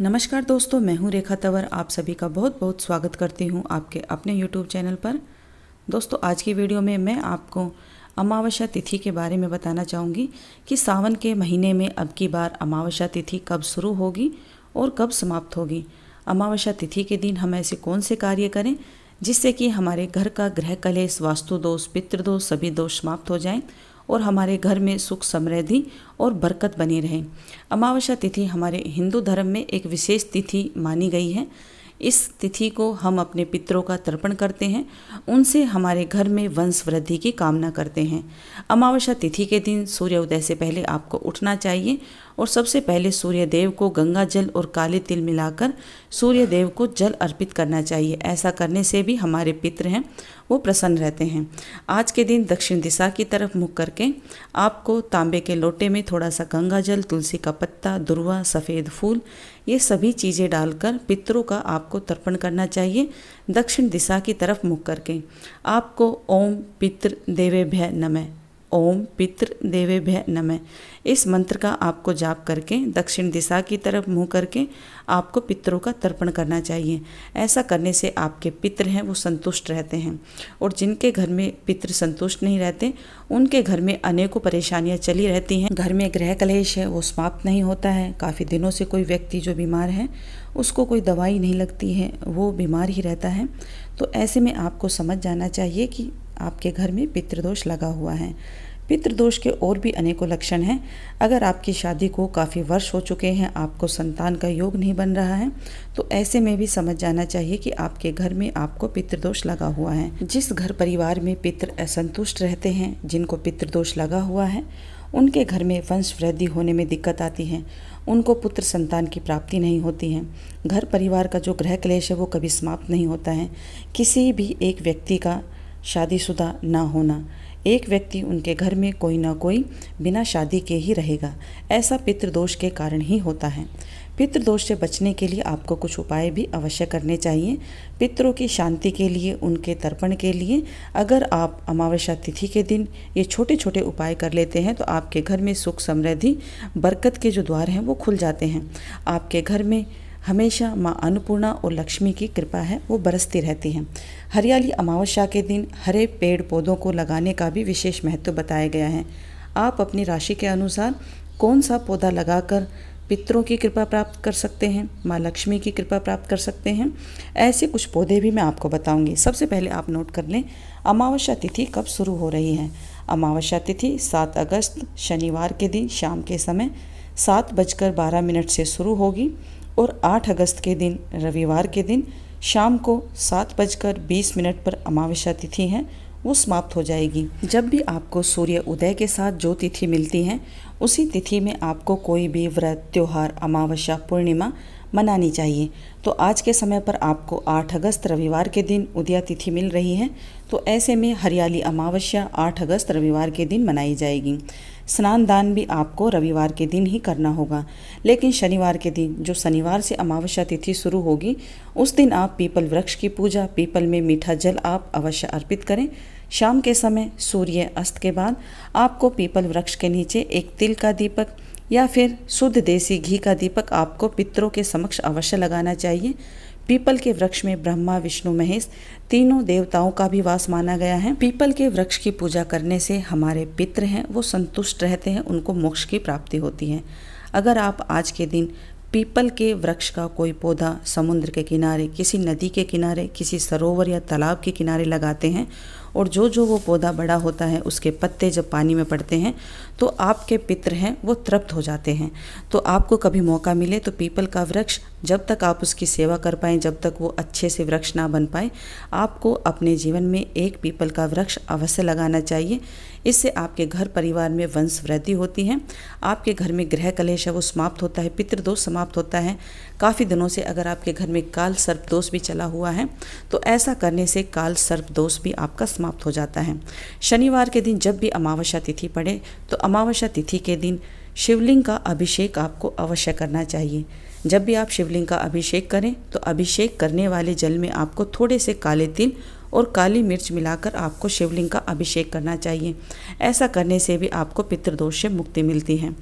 नमस्कार दोस्तों मैं हूं रेखा तंवर आप सभी का बहुत बहुत स्वागत करती हूं आपके अपने यूट्यूब चैनल पर दोस्तों आज की वीडियो में मैं आपको अमावस्या तिथि के बारे में बताना चाहूँगी कि सावन के महीने में अब की बार अमावस्या तिथि कब शुरू होगी और कब समाप्त होगी अमावस्या तिथि के दिन हम ऐसे कौन से कार्य करें जिससे कि हमारे घर का ग्रह कलेश वास्तु दोष पितृदोष सभी दोष समाप्त हो जाए और हमारे घर में सुख समृद्धि और बरकत बनी रहे अमावस्या तिथि हमारे हिंदू धर्म में एक विशेष तिथि मानी गई है इस तिथि को हम अपने पितरों का तर्पण करते हैं उनसे हमारे घर में वंश वृद्धि की कामना करते हैं अमावस्या तिथि के दिन सूर्योदय से पहले आपको उठना चाहिए और सबसे पहले सूर्यदेव को गंगा जल और काले तिल मिलाकर सूर्यदेव को जल अर्पित करना चाहिए ऐसा करने से भी हमारे पित्र हैं वो प्रसन्न रहते हैं आज के दिन दक्षिण दिशा की तरफ मुख करके आपको तांबे के लोटे में थोड़ा सा गंगा जल तुलसी का पत्ता दुर्वा सफ़ेद फूल ये सभी चीज़ें डालकर पितरों का आपको तर्पण करना चाहिए दक्षिण दिशा की तरफ मुख करके आपको ओम पितृ देवे भय नमः ओम पितृ देवेभ्य नमः इस मंत्र का आपको जाप करके दक्षिण दिशा की तरफ मुंह करके आपको पितरों का तर्पण करना चाहिए ऐसा करने से आपके पितर हैं वो संतुष्ट रहते हैं और जिनके घर में पितृ संतुष्ट नहीं रहते उनके घर में अनेकों परेशानियां चली रहती हैं घर में ग्रह कलेश है वो समाप्त नहीं होता है काफ़ी दिनों से कोई व्यक्ति जो बीमार है उसको कोई दवाई नहीं लगती है वो बीमार ही रहता है तो ऐसे में आपको समझ जाना चाहिए कि आपके घर में पितृदोष लगा हुआ है पितृदोष के और भी अनेकों लक्षण हैं अगर आपकी शादी को काफ़ी वर्ष हो चुके हैं आपको संतान का योग नहीं बन रहा है तो ऐसे में भी समझ जाना चाहिए कि आपके घर में आपको पितृदोष लगा हुआ है जिस घर परिवार में पितृ असंतुष्ट रहते हैं जिनको पितृदोष लगा हुआ है उनके घर में वंश वृद्धि होने में दिक्कत आती है उनको पुत्र संतान की प्राप्ति नहीं होती है घर परिवार का जो ग्रह क्लेश है वो कभी समाप्त नहीं होता है किसी भी एक व्यक्ति का शादीशुदा ना होना एक व्यक्ति उनके घर में कोई ना कोई बिना शादी के ही रहेगा ऐसा पितृदोष के कारण ही होता है पितृदोष से बचने के लिए आपको कुछ उपाय भी अवश्य करने चाहिए पितरों की शांति के लिए उनके तर्पण के लिए अगर आप अमावस्या तिथि के दिन ये छोटे छोटे उपाय कर लेते हैं तो आपके घर में सुख समृद्धि बरकत के जो द्वार हैं वो खुल जाते हैं आपके घर में हमेशा माँ अन्नपूर्णा और लक्ष्मी की कृपा है वो बरसती रहती हैं हरियाली अमावस्या के दिन हरे पेड़ पौधों को लगाने का भी विशेष महत्व बताया गया है आप अपनी राशि के अनुसार कौन सा पौधा लगाकर पितरों की कृपा प्राप्त कर सकते हैं माँ लक्ष्मी की कृपा प्राप्त कर सकते हैं ऐसे कुछ पौधे भी मैं आपको बताऊंगी सबसे पहले आप नोट कर लें अमावस्या तिथि कब शुरू हो रही है अमावस्या तिथि सात अगस्त शनिवार के दिन शाम के समय सात बजकर बारह मिनट से शुरू होगी और 8 अगस्त के दिन रविवार के दिन शाम को सात बजकर बीस मिनट पर अमावस्या तिथि है वो समाप्त हो जाएगी जब भी आपको सूर्य उदय के साथ जो तिथि मिलती है उसी तिथि में आपको कोई भी व्रत त्यौहार अमावस्या पूर्णिमा मनानी चाहिए तो आज के समय पर आपको 8 अगस्त रविवार के दिन उदया तिथि मिल रही है तो ऐसे में हरियाली अमावस्या 8 अगस्त रविवार के दिन मनाई जाएगी स्नान दान भी आपको रविवार के दिन ही करना होगा लेकिन शनिवार के दिन जो शनिवार से अमावस्या तिथि शुरू होगी उस दिन आप पीपल वृक्ष की पूजा पीपल में मीठा जल आप अवश्य अर्पित करें शाम के समय सूर्य अस्त के बाद आपको पीपल वृक्ष के नीचे एक तिल का दीपक या फिर शुद्ध देसी घी का दीपक आपको पितरों के समक्ष अवश्य लगाना चाहिए पीपल के वृक्ष में ब्रह्मा विष्णु महेश तीनों देवताओं का भी वास माना गया है पीपल के वृक्ष की पूजा करने से हमारे पित्र हैं वो संतुष्ट रहते हैं उनको मोक्ष की प्राप्ति होती है अगर आप आज के दिन पीपल के वृक्ष का कोई पौधा समुद्र के किनारे किसी नदी के किनारे किसी सरोवर या तालाब के किनारे लगाते हैं और जो जो वो पौधा बड़ा होता है उसके पत्ते जब पानी में पड़ते हैं तो आपके पित्र हैं वो तृप्त हो जाते हैं तो आपको कभी मौका मिले तो पीपल का वृक्ष जब तक आप उसकी सेवा कर पाएँ जब तक वो अच्छे से वृक्ष ना बन पाए आपको अपने जीवन में एक पीपल का वृक्ष अवश्य लगाना चाहिए इससे आपके घर परिवार में वंश वृद्धि होती है आपके घर में ग्रह कलेश है वो समाप्त होता है पितृदोष समाप्त होता है काफ़ी दिनों से अगर आपके घर में काल सर्प दोष भी चला हुआ है तो ऐसा करने से काल सर्प दोष भी आपका समाप्त समाप्त हो जाता है शनिवार के दिन जब भी अमावस्या तिथि पड़े तो अमावस्या तिथि के दिन शिवलिंग का अभिषेक आपको अवश्य करना चाहिए जब भी आप शिवलिंग का अभिषेक करें तो अभिषेक करने वाले जल में आपको थोड़े से काले तिल और काली मिर्च मिलाकर आपको शिवलिंग का अभिषेक करना चाहिए ऐसा करने से भी आपको पितृदोष से मुक्ति मिलती है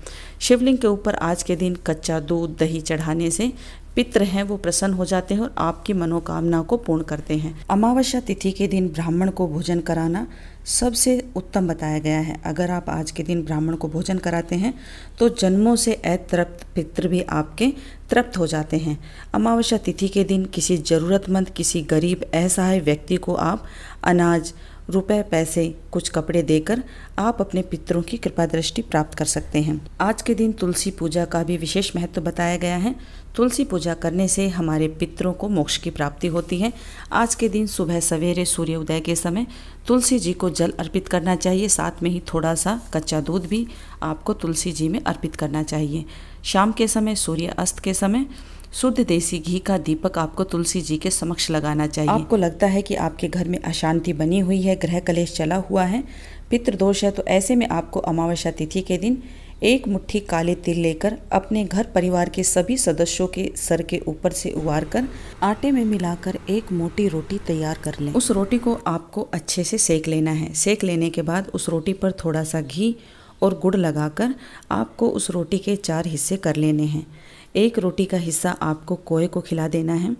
शिवलिंग के ऊपर आज के दिन कच्चा दूध दही चढ़ाने से पित्र हैं वो प्रसन्न हो जाते हैं और आपकी मनोकामना को पूर्ण करते हैं अमावस्या तिथि के दिन ब्राह्मण को भोजन कराना सबसे उत्तम बताया गया है अगर आप आज के दिन ब्राह्मण को भोजन कराते हैं तो जन्मों से अतृप्त पितृ भी आपके तृप्त हो जाते हैं अमावस्या तिथि के दिन किसी ज़रूरतमंद किसी गरीब असहाय व्यक्ति को आप अनाज रुपए पैसे कुछ कपड़े देकर आप अपने पितरों की कृपा दृष्टि प्राप्त कर सकते हैं आज के दिन तुलसी पूजा का भी विशेष महत्व बताया गया है तुलसी पूजा करने से हमारे पितरों को मोक्ष की प्राप्ति होती है आज के दिन सुबह सवेरे सूर्य उदय के समय तुलसी जी को जल अर्पित करना चाहिए साथ में ही थोड़ा सा कच्चा दूध भी आपको तुलसी जी में अर्पित करना चाहिए शाम के समय सूर्य अस्त के समय शुद्ध देसी घी का दीपक आपको तुलसी जी के समक्ष लगाना चाहिए आपको लगता है कि आपके घर में अशांति बनी हुई है ग्रह कलेश चला हुआ है पितृदोष है तो ऐसे में आपको अमावस्या तिथि के दिन एक मुट्ठी काले तिल लेकर अपने घर परिवार के सभी सदस्यों के सर के ऊपर से उबार कर आटे में मिलाकर एक मोटी रोटी तैयार कर लें उस रोटी को आपको अच्छे से सेक लेना है सेक लेने के बाद उस रोटी पर थोड़ा सा घी और गुड़ लगाकर आपको उस रोटी के चार हिस्से कर लेने हैं एक रोटी का हिस्सा आपको कोए को खिला देना है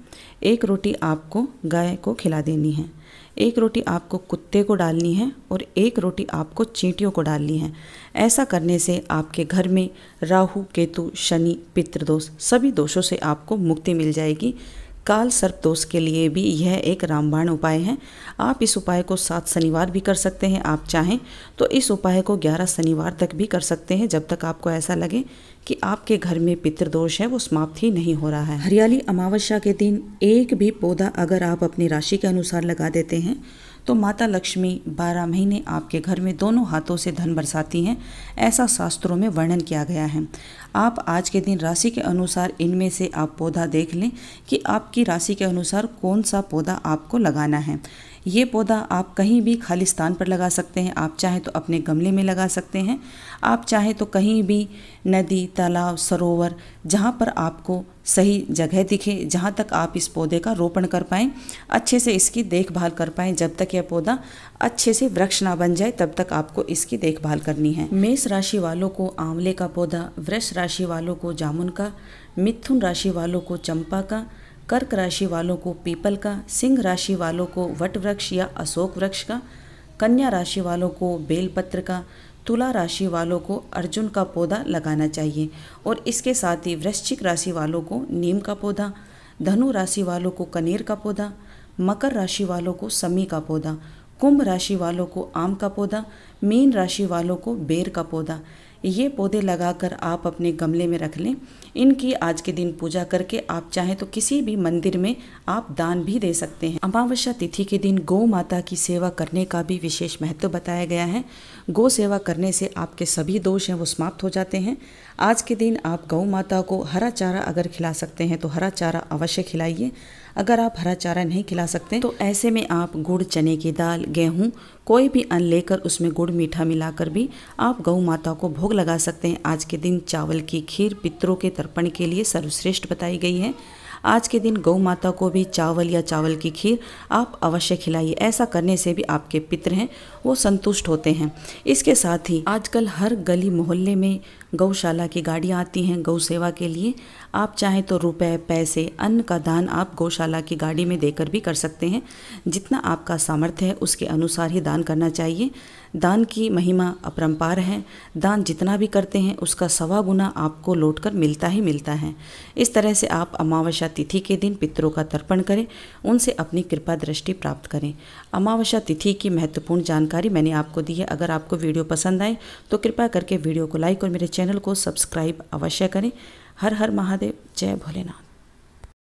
एक रोटी आपको गाय को खिला देनी है एक रोटी आपको कुत्ते को डालनी है और एक रोटी आपको चींटियों को डालनी है ऐसा करने से आपके घर में राहु केतु शनि पितृदोष सभी दोषों से आपको मुक्ति मिल जाएगी काल सर्प दोष के लिए भी यह एक रामबाण उपाय है आप इस उपाय को सात शनिवार भी कर सकते हैं आप चाहें तो इस उपाय को ग्यारह शनिवार तक भी कर सकते हैं जब तक आपको ऐसा लगे कि आपके घर में पितृदोष है वो समाप्त ही नहीं हो रहा है हरियाली अमावस्या के दिन एक भी पौधा अगर आप अपनी राशि के अनुसार लगा देते हैं तो माता लक्ष्मी बारह महीने आपके घर में दोनों हाथों से धन बरसाती हैं ऐसा शास्त्रों में वर्णन किया गया है आप आज के दिन राशि के अनुसार इनमें से आप पौधा देख लें कि आपकी राशि के अनुसार कौन सा पौधा आपको लगाना है ये पौधा आप कहीं भी खाली स्थान पर लगा सकते हैं आप चाहे तो अपने गमले में लगा सकते हैं आप चाहे तो कहीं भी नदी तालाब सरोवर जहाँ पर आपको सही जगह दिखे जहाँ तक आप इस पौधे का रोपण कर पाएँ अच्छे से इसकी देखभाल कर पाएँ जब तक यह पौधा अच्छे से वृक्ष ना बन जाए तब तक आपको इसकी देखभाल करनी है मेष राशि वालों को आंवले का पौधा वृक्ष राशि वालों को जामुन का मिथुन राशि वालों को चंपा का कर्क राशि वालों को पीपल का सिंह राशि वालों को वट वृक्ष या अशोक वृक्ष का कन्या राशि वालों को बेलपत्र का तुला राशि वालों को अर्जुन का पौधा लगाना चाहिए और इसके साथ ही वृश्चिक राशि वालों को नीम का पौधा धनु राशि वालों को कनेर का पौधा मकर राशि वालों को समी का पौधा कुंभ राशि वालों को आम का पौधा मीन राशि वालों को बेर का पौधा ये पौधे लगाकर आप अपने गमले में रख लें इनकी आज के दिन पूजा करके आप चाहें तो किसी भी मंदिर में आप दान भी दे सकते हैं अमावस्या तिथि के दिन गौ माता की सेवा करने का भी विशेष महत्व बताया गया है गौ सेवा करने से आपके सभी दोष हैं वो समाप्त हो जाते हैं आज के दिन आप गौ माता को हरा चारा अगर खिला सकते हैं तो हरा चारा अवश्य खिलाइए अगर आप हरा चारा नहीं खिला सकते तो ऐसे में आप गुड़ चने की दाल गेहूँ कोई भी अन्न लेकर उसमें गुड़ मीठा मिलाकर भी आप गौ माता को भोग लगा सकते हैं आज के दिन चावल की खीर पितरों के तर्पण के लिए सर्वश्रेष्ठ बताई गई है आज के दिन गौ माता को भी चावल या चावल की खीर आप अवश्य खिलाइए ऐसा करने से भी आपके पितर हैं वो संतुष्ट होते हैं इसके साथ ही आजकल हर गली मोहल्ले में गौशाला की गाड़ियाँ आती हैं गौ सेवा के लिए आप चाहें तो रुपए पैसे अन्न का दान आप गौशाला की गाड़ी में देकर भी कर सकते हैं जितना आपका सामर्थ्य है उसके अनुसार ही दान करना चाहिए दान की महिमा अपरम्पार है दान जितना भी करते हैं उसका सवा गुना आपको लौट कर मिलता ही मिलता है इस तरह से आप अमावस्या तिथि के दिन पितरों का तर्पण करें उनसे अपनी कृपा दृष्टि प्राप्त करें अमावस्या तिथि की महत्वपूर्ण जानकारी मैंने आपको दी है अगर आपको वीडियो पसंद आए तो कृपया करके वीडियो को लाइक और मेरे चैनल को सब्सक्राइब अवश्य करें हर हर महादेव जय भोलेनाथ